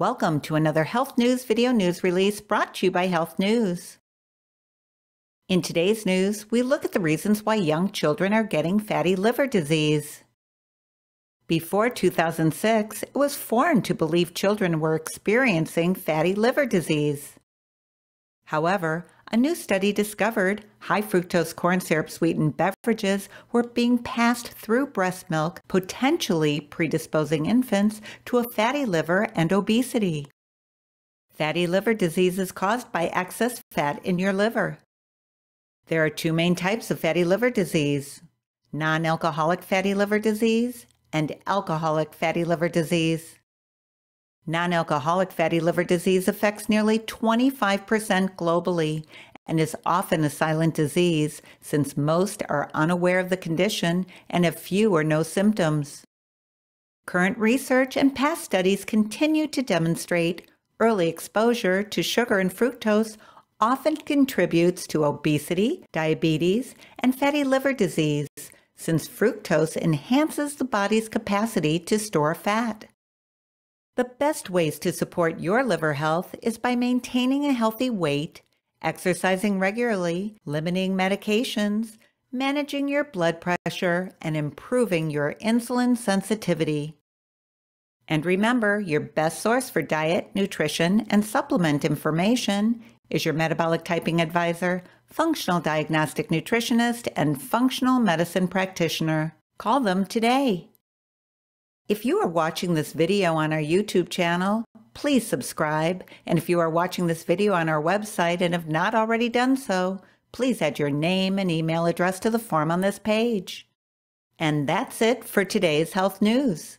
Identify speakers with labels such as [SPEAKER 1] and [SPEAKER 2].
[SPEAKER 1] Welcome to another Health News video news release brought to you by Health News. In today's news, we look at the reasons why young children are getting fatty liver disease. Before 2006, it was foreign to believe children were experiencing fatty liver disease. However, a new study discovered high fructose corn syrup sweetened beverages were being passed through breast milk, potentially predisposing infants to a fatty liver and obesity. Fatty liver disease is caused by excess fat in your liver. There are two main types of fatty liver disease non alcoholic fatty liver disease and alcoholic fatty liver disease. Non alcoholic fatty liver disease affects nearly 25% globally and is often a silent disease since most are unaware of the condition and have few or no symptoms. Current research and past studies continue to demonstrate early exposure to sugar and fructose often contributes to obesity, diabetes, and fatty liver disease, since fructose enhances the body's capacity to store fat. The best ways to support your liver health is by maintaining a healthy weight, exercising regularly, limiting medications, managing your blood pressure, and improving your insulin sensitivity. And remember, your best source for diet, nutrition, and supplement information is your metabolic typing advisor, functional diagnostic nutritionist, and functional medicine practitioner. Call them today. If you are watching this video on our YouTube channel, please subscribe. And if you are watching this video on our website and have not already done so, please add your name and email address to the form on this page. And that's it for today's health news.